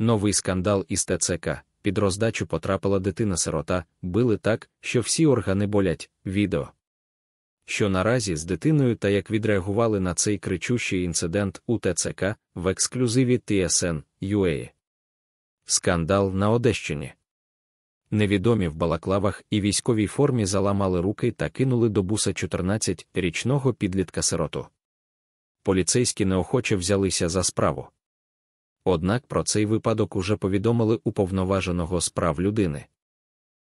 Новий скандал із ТЦК. Під роздачу потрапила дитина-сирота, били так, що всі органи болять. Відео. Що наразі з дитиною та як відреагували на цей кричущий інцидент у ТЦК в ексклюзиві TSN UA. Е скандал на Одещині. Невідомі в балаклавах і військовій формі заламали руки та кинули до буса 14-річного підлітка сироту. Поліцейські неохоче взялися за справу однак про цей випадок уже повідомили уповноваженого справ людини.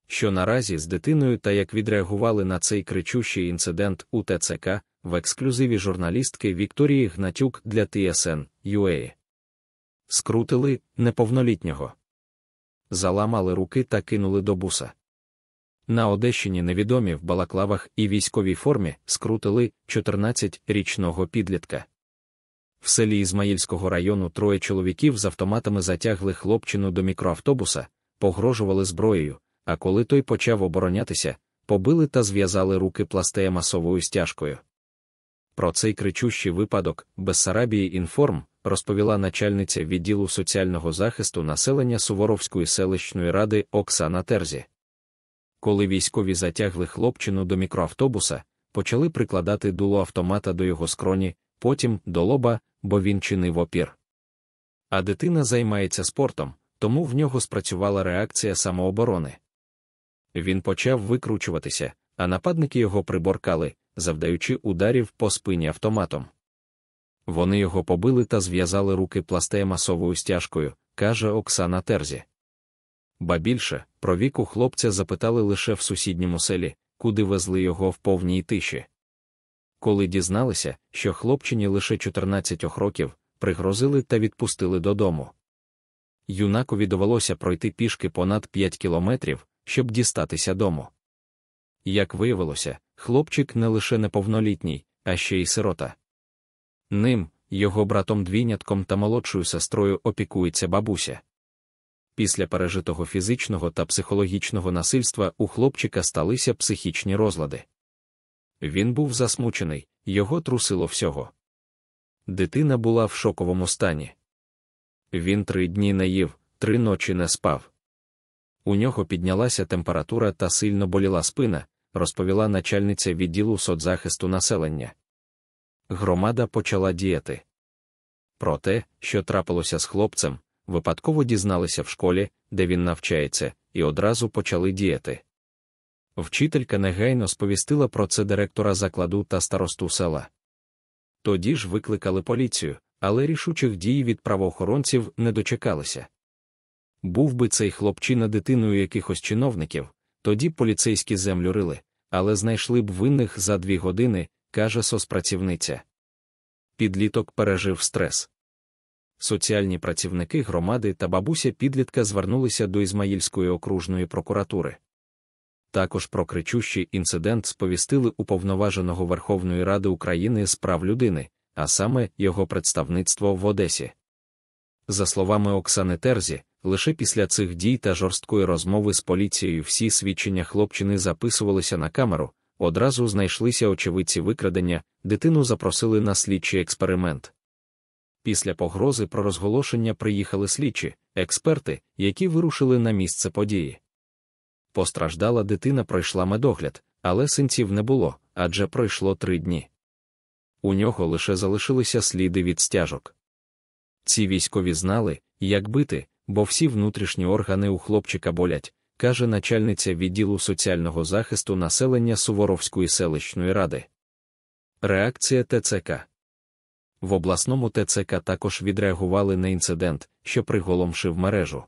Що наразі з дитиною та як відреагували на цей кричущий інцидент у ТЦК в ексклюзиві журналістки Вікторії Гнатюк для ТСН UA. Е. скрутили неповнолітнього, заламали руки та кинули до буса. На Одещині невідомі в балаклавах і військовій формі скрутили 14-річного підлітка. В селі Ізмаїльського району троє чоловіків з автоматами затягли хлопчину до мікроавтобуса, погрожували зброєю, а коли той почав оборонятися, побили та зв'язали руки масовою стяжкою. Про цей кричущий випадок Бессарабії інформ розповіла начальниця відділу соціального захисту населення Суворовської селищної ради Оксана Терзі. Коли військові затягли хлопчину до мікроавтобуса, почали прикладати дуло автомата до його скроні, потім до лоба бо він чинив опір. А дитина займається спортом, тому в нього спрацювала реакція самооборони. Він почав викручуватися, а нападники його приборкали, завдаючи ударів по спині автоматом. Вони його побили та зв'язали руки пластеємасовою стяжкою, каже Оксана Терзі. Ба більше про віку хлопця запитали лише в сусідньому селі, куди везли його в повній тиші коли дізналися, що хлопчині лише 14 років пригрозили та відпустили додому. Юнакові довелося пройти пішки понад 5 кілометрів, щоб дістатися дому. Як виявилося, хлопчик не лише неповнолітній, а ще й сирота. Ним, його братом двійнятком та молодшою сестрою опікується бабуся. Після пережитого фізичного та психологічного насильства у хлопчика сталися психічні розлади. Він був засмучений, його трусило всього. Дитина була в шоковому стані. Він три дні не їв, три ночі не спав. У нього піднялася температура та сильно боліла спина, розповіла начальниця відділу соцзахисту населення. Громада почала діяти. Про те, що трапилося з хлопцем, випадково дізналися в школі, де він навчається, і одразу почали діяти. Вчителька негайно сповістила про це директора закладу та старосту села. Тоді ж викликали поліцію, але рішучих дій від правоохоронців не дочекалися. Був би цей хлопчина дитиною якихось чиновників, тоді поліцейські землю рили, але знайшли б винних за дві години, каже соцпрацівниця. Підліток пережив стрес. Соціальні працівники громади та бабуся підлітка звернулися до Ізмаїльської окружної прокуратури. Також про кричущий інцидент сповістили уповноваженого Верховної Ради України з прав людини, а саме його представництво в Одесі. За словами Оксани Терзі, лише після цих дій та жорсткої розмови з поліцією всі свідчення хлопчини записувалися на камеру, одразу знайшлися очевидці викрадення, дитину запросили на слідчий експеримент. Після погрози про розголошення приїхали слідчі, експерти, які вирушили на місце події. Постраждала дитина пройшла медогляд, але синців не було адже пройшло три дні. У нього лише залишилися сліди від стяжок. Ці військові знали, як бити, бо всі внутрішні органи у хлопчика болять, каже начальниця відділу соціального захисту населення Суворовської селищної ради. Реакція ТЦК в обласному ТЦК також відреагували на інцидент, що приголомшив мережу.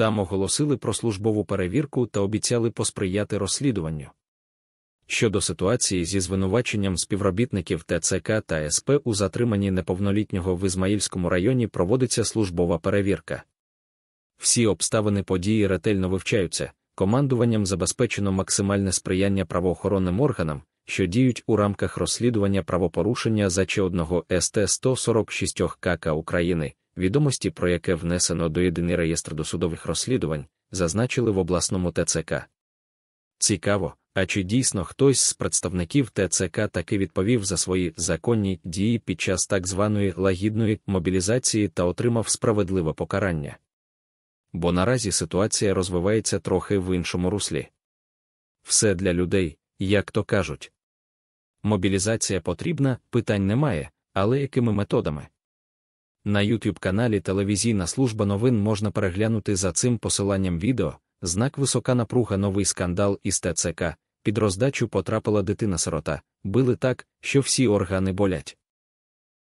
Там оголосили про службову перевірку та обіцяли посприяти розслідуванню. Щодо ситуації зі звинуваченням співробітників ТЦК та СП у затриманні неповнолітнього в Ізмаїльському районі проводиться службова перевірка. Всі обставини події ретельно вивчаються, командуванням забезпечено максимальне сприяння правоохоронним органам, що діють у рамках розслідування правопорушення за Ч1 СТ 146 КК України, відомості про яке внесено до єдиний реєстр досудових розслідувань, зазначили в обласному ТЦК. Цікаво, а чи дійсно хтось з представників ТЦК таки відповів за свої законні дії під час так званої лагідної мобілізації та отримав справедливе покарання? Бо наразі ситуація розвивається трохи в іншому руслі. Все для людей, як то кажуть. Мобілізація потрібна, питань немає, але якими методами? На YouTube каналі Телевізійна служба новин можна переглянути за цим посиланням відео. Знак висока напруга, новий скандал із ТЦК. Під роздачу потрапила дитина-сирота, били так, що всі органи болять.